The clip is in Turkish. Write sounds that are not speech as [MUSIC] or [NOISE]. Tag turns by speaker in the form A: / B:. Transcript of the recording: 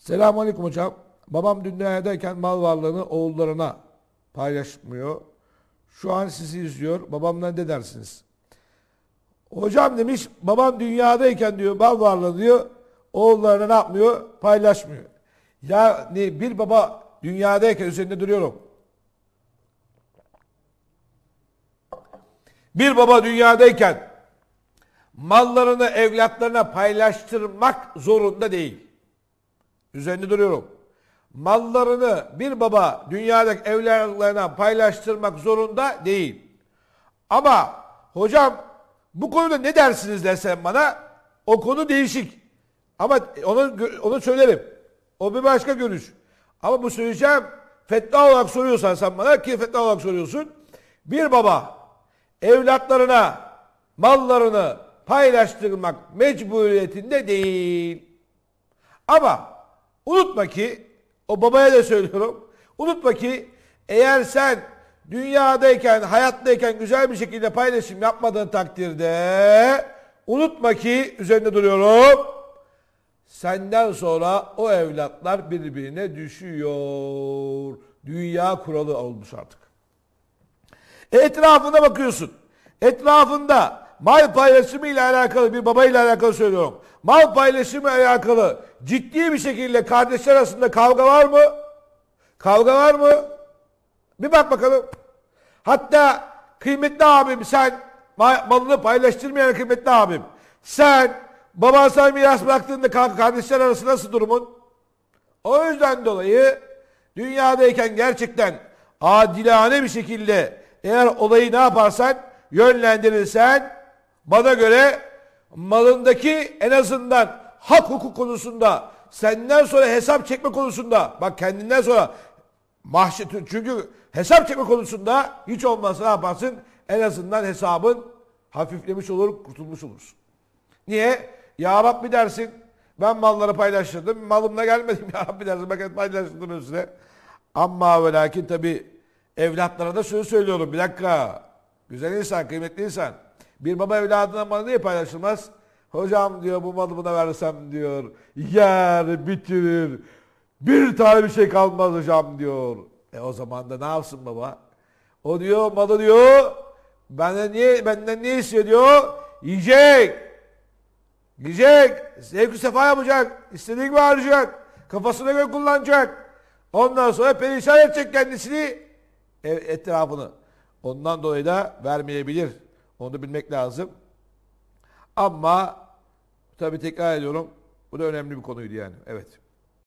A: Selamun Aleyküm hocam. Babam dünyadayken mal varlığını oğullarına paylaşmıyor. Şu an sizi izliyor. Babamla ne dersiniz? Hocam demiş babam dünyadayken diyor mal varlığı diyor oğullarına ne yapmıyor? Paylaşmıyor. Yani bir baba dünyadayken üzerinde duruyorum. Bir baba dünyadayken mallarını evlatlarına paylaştırmak zorunda değil. Üzerinde duruyorum. Mallarını bir baba dünyadaki evlatlarına paylaştırmak zorunda değil. Ama hocam bu konuda ne dersiniz desen bana o konu değişik. Ama onu, onu söylerim. O bir başka görüş. Ama bu söyleyeceğim fetva olarak soruyorsan sen bana ki fetva olarak soruyorsun. Bir baba evlatlarına mallarını paylaştırmak mecburiyetinde değil. Ama Unutma ki o babaya da söylüyorum. Unutma ki eğer sen dünyadayken, hayattayken güzel bir şekilde paylaşım yapmadığın takdirde unutma ki üzerinde duruyorum. Senden sonra o evlatlar birbirine düşüyor. Dünya kuralı olmuş artık. etrafına bakıyorsun. Etrafında mal paylaşımı ile alakalı bir baba ile alakalı söylüyorum. Mal paylaşımı ile alakalı ciddi bir şekilde kardeşler arasında kavga var mı? Kavga var mı? Bir bak bakalım. Hatta kıymetli abim sen malını paylaştırmayan kıymetli abim sen baban sana miras bıraktığında kardeşler arası nasıl durumun? O yüzden dolayı dünyadayken gerçekten adilane bir şekilde eğer olayı ne yaparsan yönlendirirsen bana göre malındaki en azından hak hukuk konusunda senden sonra hesap çekme konusunda bak kendinden sonra mahşer çünkü hesap çekme konusunda hiç olmazsa ne yaparsın? En azından hesabın hafiflemiş olur, kurtulmuş olursun. Niye? Ya Rabbi dersin ben malları paylaştırdım. Malımla gelmedim [LAUGHS] ya Rabbi dersin. Bak paylaştırdım üstüne. Ama ve lakin tabi evlatlara da söz söylüyorum. Bir dakika. Güzel insan, kıymetli insan. Bir baba evladına malı niye paylaşılmaz? Hocam diyor bu malı buna versem diyor yer bitirir. Bir tane bir şey kalmaz hocam diyor. E o zaman da ne yapsın baba? O diyor malı diyor benden niye benden ne istiyor diyor? Yiyecek. Yiyecek. Zevk sefa yapacak. İstediği gibi harcayacak. Kafasına göre kullanacak. Ondan sonra perişan edecek kendisini e, etrafını. Ondan dolayı da vermeyebilir. Onu da bilmek lazım. Ama tabii tekrar ediyorum. Bu da önemli bir konuydu yani. Evet.